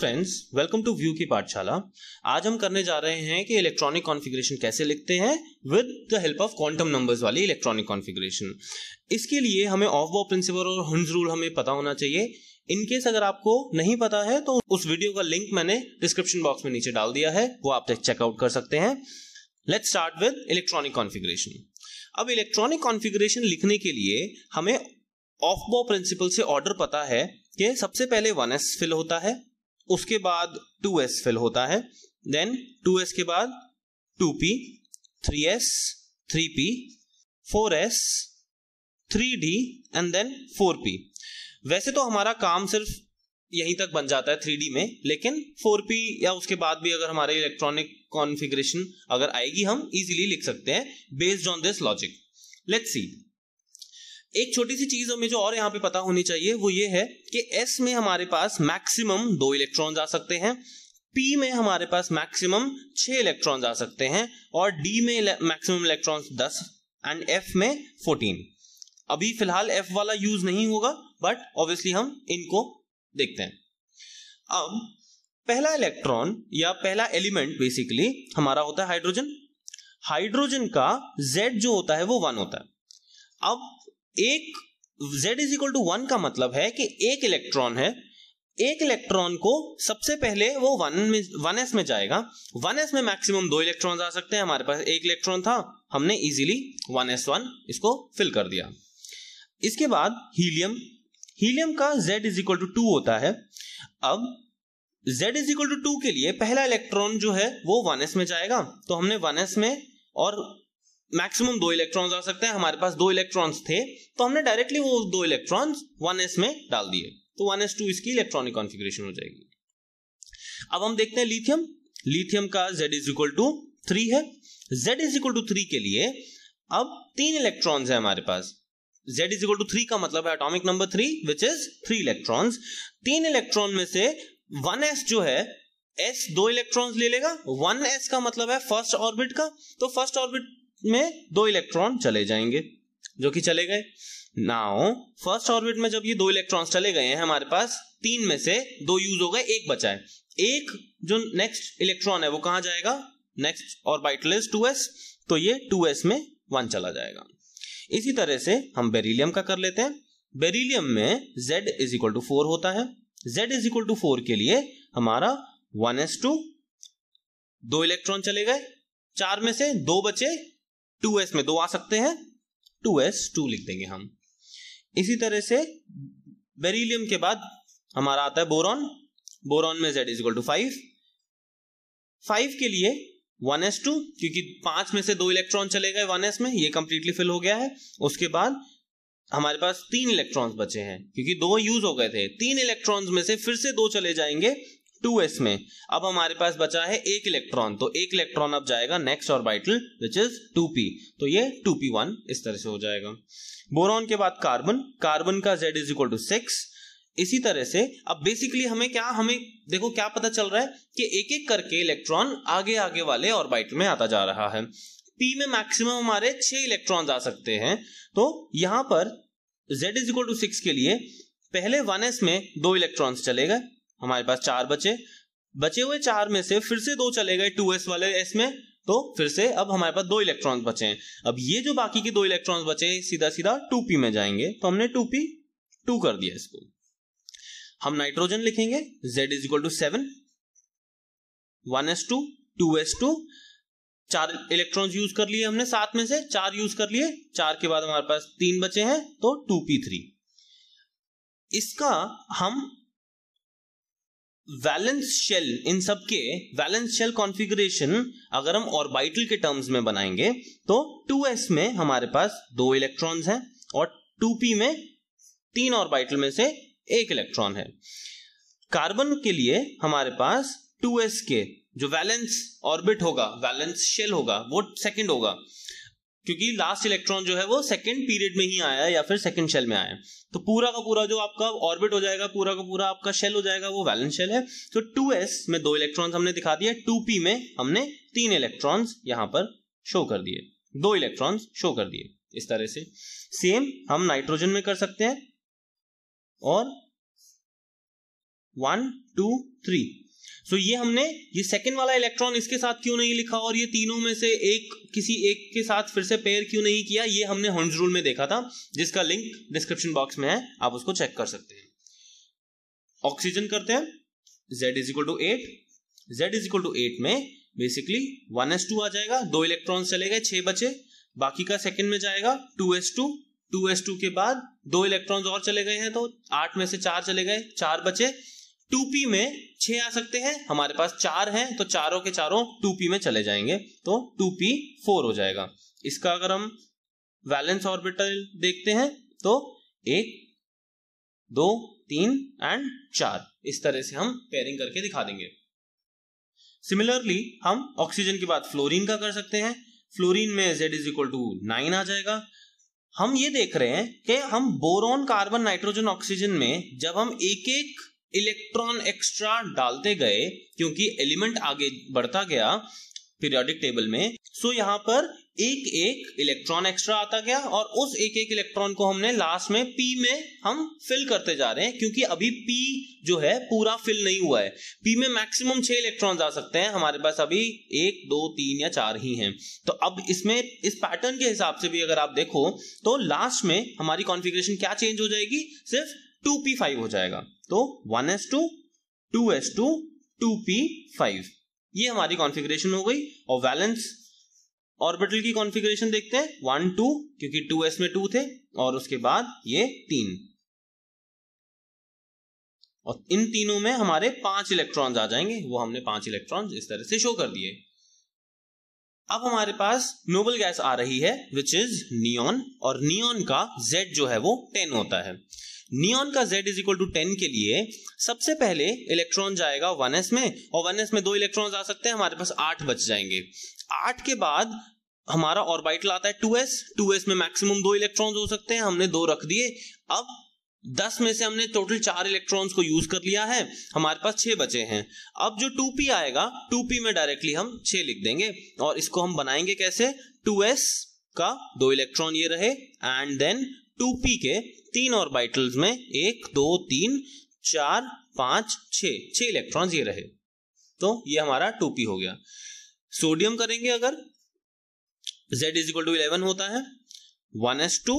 friends welcome to view की पाठशाला आज हम करने जा रहे हैं कि इलेक्ट्रॉनिक कॉन्फ़िगरेशन कैसे लिखते हैं with the help of quantum numbers वाली इलेक्ट्रॉनिक कॉन्फ़िगरेशन इसके लिए हमें ऑफ वॉ प्रिंसिपल और हंस रूल हमें पता होना चाहिए इनकेस अगर आपको नहीं पता है तो उस वीडियो का लिंक मैंने डिस्क्रिप्शन बॉक्स में नीचे डाल दिया है वो आप चेकआउट कर सकते हैं let start with electronic configuration अब इलेक्ट्रॉनिक कॉन्फिग्रेशन लिखने के लिए हमें ऑफ वॉ प्रिंसिपल से ऑर्डर पता है कि सबसे पहले 1s फिल होता है उसके बाद 2s फिल होता है देन 2s के बाद 2p 3s 3p 4s 3d and then 4p वैसे तो हमारा काम सिर्फ यहीं तक बन जाता है 3D में लेकिन 4P या उसके बाद भी अगर हमारे इलेक्ट्रॉनिक कॉन्फ़िगरेशन अगर आएगी हम इजीली लिख सकते हैं based on this logic let's see एक छोटी सी चीज हमें जो और यहाँ पे पता होनी चाहिए वो ये है कि एस में हमारे पास मैक्सिमम दो इलेक्ट्रॉन आ सकते हैं पी में हमारे पास मैक्सिमम छह इलेक्ट्रॉन आ सकते हैं और डी में मैक्सिमम इलेक्ट्रॉन दस एंड एफ में फोर्टीन अभी फिलहाल एफ वाला यूज नहीं होगा बट ऑब्वियसली हम इनको देखते हैं अब पहला इलेक्ट्रॉन या पहला एलिमेंट बेसिकली हमारा होता है हाइड्रोजन हाइड्रोजन का z जो होता है वो वन होता है अब एक z is equal to one का मतलब है कि एक इलेक्ट्रॉन है एक इलेक्ट्रॉन को सबसे पहले वो वन में वन एस में जाएगा वन एस में मैक्सिमम दो इलेक्ट्रॉन आ सकते हैं हमारे पास एक इलेक्ट्रॉन था हमने इजीली वन एस वन इसको फिल कर दिया इसके बाद हीलियम हीलियम का z is equal to two होता है अब z is equal to two के लिए पहला इलेक्ट्रॉन जो है वो वन एस में जाएगा तो हमने वन एस में और मैक्सिमम दो इलेक्ट्रॉन्स आ सकते हैं हमारे पास दो इलेक्ट्रॉन्स थे तो हमने डायरेक्टली वो दो इलेक्ट्रॉन्स वन एस में डाल दिए तो वन एस टू इसकी इलेक्ट्रॉनिक कॉन्फिग्रेशन हो जाएगी अब हम देखते हैं लिथियम लिथियम का Z is equal to three है Z is equal to three के लिए अब तीन इलेक्ट्रॉन्स है हमारे पास z is equal to three का मतलब है atomic number three which is three electrons तीन इलेक्ट्रॉन में से 1s जो है s दो इलेक्ट्रॉन्स ले लेगा 1s का मतलब है फर्स्ट ऑर्बिट का तो फर्स्ट ऑर्बिट में दो इलेक्ट्रॉन चले जाएंगे जो कि चले गए नाउ फर्स्ट ऑर्बिट में जब ये दो इलेक्ट्रॉन्स चले गए हैं हमारे पास तीन में से दो यूज हो गए एक बचा है एक जो नेक्स्ट इलेक्ट्रॉन है वो कहा जाएगा नेक्स्ट ऑर्बिटल 2s तो ये 2s में वन चला जाएगा इसी तरह से हम बेरिलियम का कर लेते हैं बेरिलियम में z is equal to four होता है z is equal to four के लिए हमारा 1s2 दो इलेक्ट्रॉन चले गए चार में से दो बचे टू एस में दो आ सकते हैं टू एस टू लिख देंगे हम इसी तरह से बेरिलियम के बाद हमारा आता है बोरॉन बोरॉन में Z equal to five five के लिए वन एस टू क्योंकि पांच में से दो इलेक्ट्रॉन चले गए वन एस में ये कंप्लीटली फिल हो गया है उसके बाद हमारे पास तीन इलेक्ट्रॉन्स बचे हैं क्योंकि दो यूज हो गए थे तीन इलेक्ट्रॉन्स में से फिर से दो चले जाएंगे टू एस में अब हमारे पास बचा है एक इलेक्ट्रॉन तो एक इलेक्ट्रॉन अब जाएगा नेक्स्ट और orbital which is two P तो ये टू पी वन इस तरह से हो जाएगा बोरॉन के बाद कार्बन कार्बन का Z is equal to six इसी तरह से अब बेसिकली हमें क्या हमें देखो क्या पता चल रहा है कि एक एक करके इलेक्ट्रॉन आगे आगे वाले ऑर्बिट में आता जा रहा है पी में मैक्सिमम हमारे छह इलेक्ट्रॉन आ सकते हैं तो यहां पर Z is equal to six के लिए पहले वन एस में दो इलेक्ट्रॉन्स चले गए हमारे पास चार बचे बचे हुए चार में से फिर से दो चले गए टू एस वाले एस में तो फिर से अब हमारे पास दो इलेक्ट्रॉन्स बचे हैं अब ये जो बाकी के दो इलेक्ट्रॉन्स बचे हैं सीधा सीधा टू पी में जाएंगे तो हमने टू पी टू कर दिया इसको हम नाइट्रोजन लिखेंगे Z is equal to seven one S two two S two चार इलेक्ट्रॉन्स यूज कर लिए हमने सात में से चार यूज कर लिए चार के बाद हमारे पास तीन बचे हैं तो टू पी थ्री इसका हम वैलेंस शेल इन सब के वैलेंस शेल कॉन्फ़िगरेशन अगर हम ऑर्बिटल के टर्म्स में बनाएंगे तो 2s में हमारे पास दो इलेक्ट्रॉन्स हैं और 2p में तीन ऑर्बिटल में से एक इलेक्ट्रॉन है कार्बन के लिए हमारे पास 2s के जो वैलेंस ऑर्बिट होगा वैलेंस शेल होगा वो सेकंड होगा क्योंकि लास्ट इलेक्ट्रॉन जो है वो सेकेंड पीरियड में ही आया है या फिर सेकेंड शेल में आया है तो पूरा का पूरा जो आपका ऑर्बिट हो जाएगा पूरा का पूरा आपका शेल हो जाएगा वो वैलेंस शेल है तो टू एस में दो इलेक्ट्रॉन्स हमने दिखा दिए टू पी में हमने तीन इलेक्ट्रॉन यहां पर शो कर दिए दो इलेक्ट्रॉन्स शो कर दिए इस तरह से सेम हम नाइट्रोजन में कर सकते हैं और वन टू थ्री सो ये हमने ये सेकंड वाला इलेक्ट्रॉन इसके साथ क्यों नहीं लिखा और ये तीनों में से एक किसी एक के साथ फिर से पेयर क्यों नहीं किया ये हमने हॉन्स रूल में देखा था जिसका लिंक डिस्क्रिप्शन बॉक्स में है आप उसको चेक कर सकते हैं ऑक्सीजन करते हैं Z is equal to eight Z is equal to eight में बेसिकली वन एस टू आ जाएगा दो इलेक्ट्रॉन चले गए छह बचे बाकी का सेकेंड में जाएगा two S two two S two के बाद दो इलेक्ट्रॉन और चले गए हैं तो आठ में से चार चले गए चार बचे टू पी में छह आ सकते हैं हमारे पास चार हैं तो चारों के चारों टू पी में चले जाएंगे तो टू पी फोर हो जाएगा इसका अगर हम वैलेंस ऑर्बिटल देखते हैं तो एक दो तीन एंड चार इस तरह से हम पेयरिंग करके दिखा देंगे सिमिलरली हम ऑक्सीजन के बाद फ्लोरीन का कर सकते हैं फ्लोरीन में z is equal to nine आ जाएगा हम ये देख रहे हैं कि हम बोरॉन कार्बन नाइट्रोजन ऑक्सीजन में जब हम एक एक इलेक्ट्रॉन एक्स्ट्रा डालते गए क्योंकि एलिमेंट आगे बढ़ता गया पीरियोडिक टेबल में सो so यहाँ पर एक एक इलेक्ट्रॉन एक्स्ट्रा आता गया और उस एक एक इलेक्ट्रॉन को हमने लास्ट में पी में हम फिल करते जा रहे हैं क्योंकि अभी पी जो है पूरा फिल नहीं हुआ है पी में मैक्सिमम छह इलेक्ट्रॉन आ सकते हैं हमारे पास अभी एक दो तीन या चार ही हैं तो अब इसमें इस पैटर्न के हिसाब से भी अगर आप देखो तो लास्ट में हमारी कॉन्फिग्रेशन क्या चेंज हो जाएगी सिर्फ टू पी फाइव हो जाएगा तो one S two two S two two P five ये हमारी कॉन्फ़िगरेशन हो गई और वैलेंस ऑर्बिटल की कॉन्फ़िगरेशन देखते हैं वन टू क्योंकि टू एस में टू थे और उसके बाद ये तीन और इन तीनों में हमारे पांच इलेक्ट्रॉन्स आ जाएंगे वो हमने पांच इलेक्ट्रॉन्स इस तरह से शो कर दिए अब हमारे पास नोबल गैस आ रही है विच इज नियॉन और नियॉन का जेड जो है वो टेन होता है नियॉन का z is equal to ten के लिए सबसे पहले इलेक्ट्रॉन जाएगा वन एस में और वन एस में दो इलेक्ट्रॉन आ सकते हैं हमारे पास आठ बच जाएंगे आठ के बाद हमारा ऑर्बिटल आता है टू एस टू एस में मैक्सिमम दो इलेक्ट्रॉन हो सकते हैं हमने दो रख दिए अब दस में से हमने टोटल चार इलेक्ट्रॉन्स को यूज कर लिया है हमारे पास छह बचे हैं अब जो टू पी आएगा टू पी में डायरेक्टली हम छह लिख देंगे और इसको हम बनाएंगे कैसे टू एस का दो इलेक्ट्रॉन ये रहे एंड देन टू पी के तीन ऑर्बिटल्स में एक दो तीन चार पांच छ छ इलेक्ट्रॉन्स ये रहे तो ये हमारा टू पी हो गया सोडियम करेंगे अगर z is equal to eleven होता है वन एस टू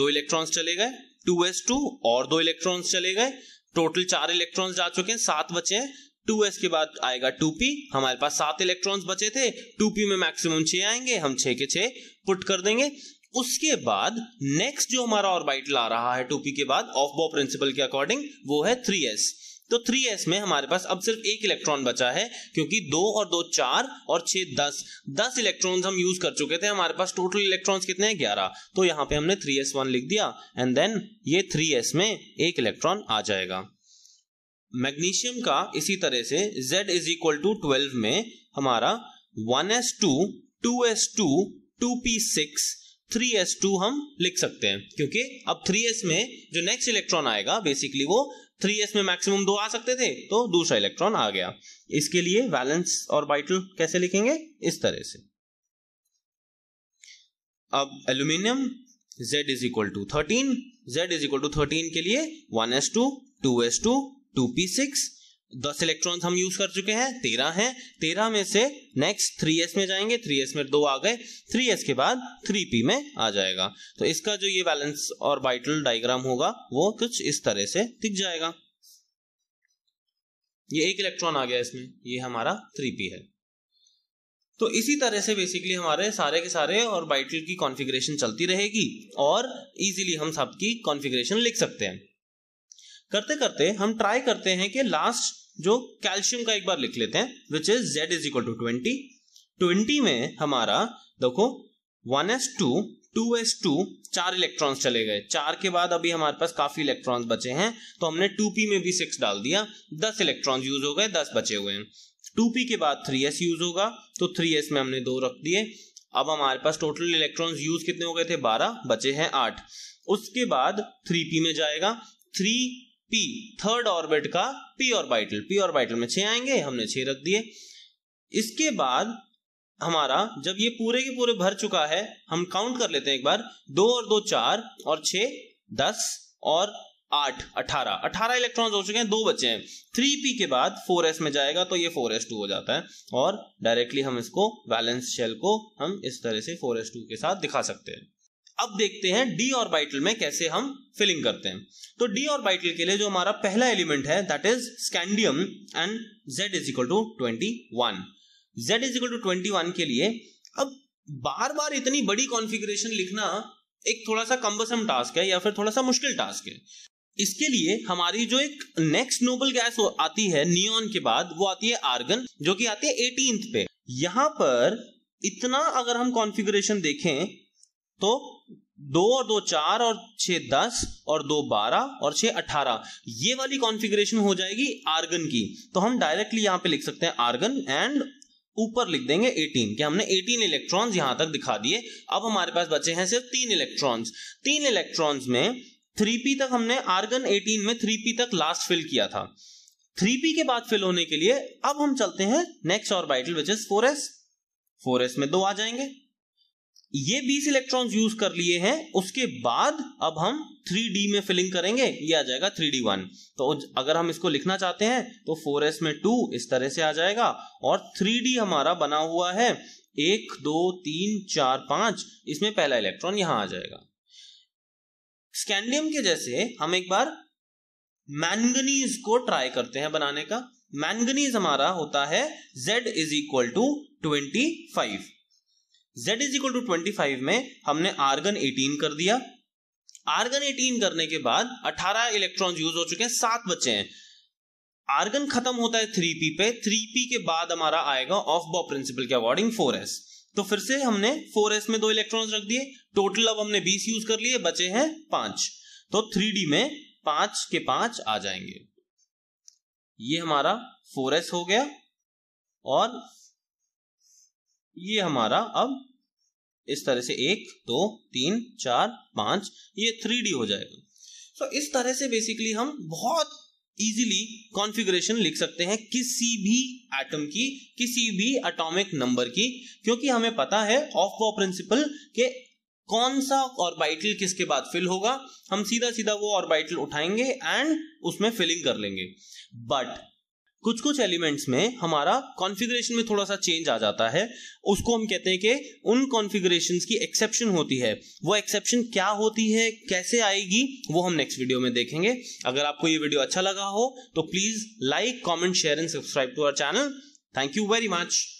दो इलेक्ट्रॉन्स चले गए टू एस टू और दो इलेक्ट्रॉन्स चले गए टोटल चार इलेक्ट्रॉन्स जा चुके हैं सात बचे हैं टू एस के बाद आएगा टू पी हमारे पास सात इलेक्ट्रॉन्स बचे थे टू पी में मैक्सिमम छह आएंगे हम छह के छह पुट कर देंगे उसके बाद नेक्स्ट जो हमारा ऑर्बिट ला रहा है टूपी के बाद ऑफ बॉ प्रिंसिपल के अकॉर्डिंग वो है थ्री एस तो 3s में हमारे पास अब सिर्फ एक इलेक्ट्रॉन बचा है क्योंकि दो और दो चार और छह दस दस इलेक्ट्रॉन्स हम यूज कर चुके थे हमारे पास टोटल इलेक्ट्रॉन्स कितने हैं ग्यारह तो यहां पे हमने 3s1 लिख दिया एंड देन ये 3s में एक इलेक्ट्रॉन आ जाएगा मैग्नीशियम का इसी तरह से Z is equal to twelve में हमारा one 1s2, 2s2, 2p6 three S to हम लिख सकते हैं क्योंकि अब थ्री एस में जो नेक्स्ट इलेक्ट्रॉन आएगा बेसिकली वो थ्री एस में मैक्सिमम दो आ सकते थे तो दूसरा इलेक्ट्रॉन आ गया इसके लिए वैलेंस और बाइटल कैसे लिखेंगे इस तरह से अब aluminium Z is equal to thirteen Z is equal to thirteen के लिए one S two two S two two P six दस इलेक्ट्रॉन्स हम यूज कर चुके हैं तेरह हैं तेरह में से नेक्स्ट थ्री एस में जाएंगे थ्री एस में दो आ गए थ्री एस के बाद थ्री पी में आ जाएगा तो इसका जो ये बैलेंस और बाइटल डायग्राम होगा वो कुछ इस तरह से दिख जाएगा ये एक इलेक्ट्रॉन आ गया इसमें ये हमारा थ्री पी है तो इसी तरह से बेसिकली हमारे सारे के सारे और बाइटल की कॉन्फ़िगरेशन चलती रहेगी और इजीली हम सबकी कॉन्फ़िगरेशन लिख सकते हैं करते करते हम ट्राई करते हैं कि लास्ट जो कैल्शियम का एक बार लिख लेते हैं which is Z is equal to twenty twenty में हमारा देखो one S two two S two चार इलेक्ट्रॉन्स चले गए चार के बाद अभी हमारे पास काफी इलेक्ट्रॉन्स बचे हैं तो हमने टू पी में भी सिक्स डाल दिया दस इलेक्ट्रॉन्स यूज हो गए दस बचे हुए हैं टू पी के बाद थ्री एस यूज होगा तो थ्री एस में हमने दो रख दिए अब हमारे पास टोटल इलेक्ट्रॉन्स यूज कितने हो गए थे बारह बचे हैं आठ उसके बाद थ्री पी में जाएगा थ्री पी थर्ड ऑर्बिट का पी ऑर्बिटल पी ऑर्बिटल में छह आएंगे हमने छह रख दिए इसके बाद हमारा जब ये पूरे के पूरे भर चुका है हम काउंट कर लेते हैं एक बार दो और दो चार और छ दस और आठ अठारह अठारह इलेक्ट्रॉन हो चुके हैं दो बचे हैं थ्री पी के बाद फोर एस में जाएगा तो ये फोर एस टू हो जाता है और डायरेक्टली हम इसको बैलेंस शेल को हम इस तरह से फोर एस टू के साथ दिखा सकते हैं अब देखते हैं डी ऑर्बिटल में कैसे हम फिलिंग करते हैं तो डी ऑर्बिटल के लिए जो हमारा पहला एलिमेंट है that is scandium and Z is equal to twenty one Z is equal to twenty one के लिए अब बार बार इतनी बड़ी कॉन्फ़िगरेशन लिखना एक थोड़ा सा कम्बसम टास्क है या फिर थोड़ा सा मुश्किल टास्क है इसके लिए हमारी जो एक नेक्स्ट नोबल गैस आती है नियॉन के बाद वो आती है आर्गन जो कि आती है एटीन पे यहां पर इतना अगर हम कॉन्फ़िगरेशन देखें तो दो और दो चार और छह दस और दो बारह और छ अठारह ये वाली कॉन्फ़िगरेशन हो जाएगी आर्गन की तो हम डायरेक्टली यहां पे लिख सकते हैं आर्गन एंड ऊपर लिख देंगे 18 कि हमने 18 इलेक्ट्रॉन्स यहां तक दिखा दिए अब हमारे पास बचे हैं सिर्फ तीन इलेक्ट्रॉन्स तीन इलेक्ट्रॉन्स में 3p तक हमने आर्गन 18 में 3p तक लास्ट फिल किया था 3p के बाद फिल होने के लिए अब हम चलते हैं नेक्स्ट और orbital which is 4s 4s में दो आ जाएंगे ये 20 इलेक्ट्रॉन्स यूज कर लिए हैं उसके बाद अब हम 3D में फिलिंग करेंगे ये आ जाएगा डी वन तो अगर हम इसको लिखना चाहते हैं तो 4s में 2 इस तरह से आ जाएगा और 3D हमारा बना हुआ है एक दो तीन चार पांच इसमें पहला इलेक्ट्रॉन यहां आ जाएगा स्कैंडियम के जैसे हम एक बार मैंगनीज को ट्राई करते हैं बनाने का मैंगनीज हमारा होता है Z is equal to twenty five z is equal to twenty में हमने आर्गन 18 कर दिया आर्गन 18 करने के बाद 18 इलेक्ट्रॉन्स यूज हो चुके हैं सात बचे हैं आर्गन खत्म होता है 3p पे 3p के बाद हमारा आएगा ऑफ बॉ प्रिंसिपल के अकॉर्डिंग 4s तो फिर से हमने 4s में दो इलेक्ट्रॉन्स रख दिए टोटल अब हमने 20 यूज कर लिए बचे हैं पांच तो थ्री में पांच के पांच आ जाएंगे ये हमारा फोर हो गया और ये हमारा अब इस तरह से एक दो तीन चार पांच ये थ्री डी हो जाएगा सो so, इस तरह से बेसिकली हम बहुत इजीली कॉन्फ़िगरेशन लिख सकते हैं किसी भी एटम की किसी भी एटॉमिक नंबर की क्योंकि हमें पता है ऑफ वो प्रिंसिपल के कौन सा ऑर्बिटल किसके बाद फिल होगा हम सीधा सीधा वो ऑर्बिटल उठाएंगे एंड उसमें फिलिंग कर लेंगे बट कुछ कुछ एलिमेंट्स में हमारा कॉन्फ़िगरेशन में थोड़ा सा चेंज आ जाता है उसको हम कहते हैं कि उन कॉन्फ़िगरेशंस की एक्सेप्शन होती है वो एक्सेप्शन क्या होती है कैसे आएगी वो हम नेक्स्ट वीडियो में देखेंगे अगर आपको ये वीडियो अच्छा लगा हो तो please like comment share and subscribe to our channel thank you very much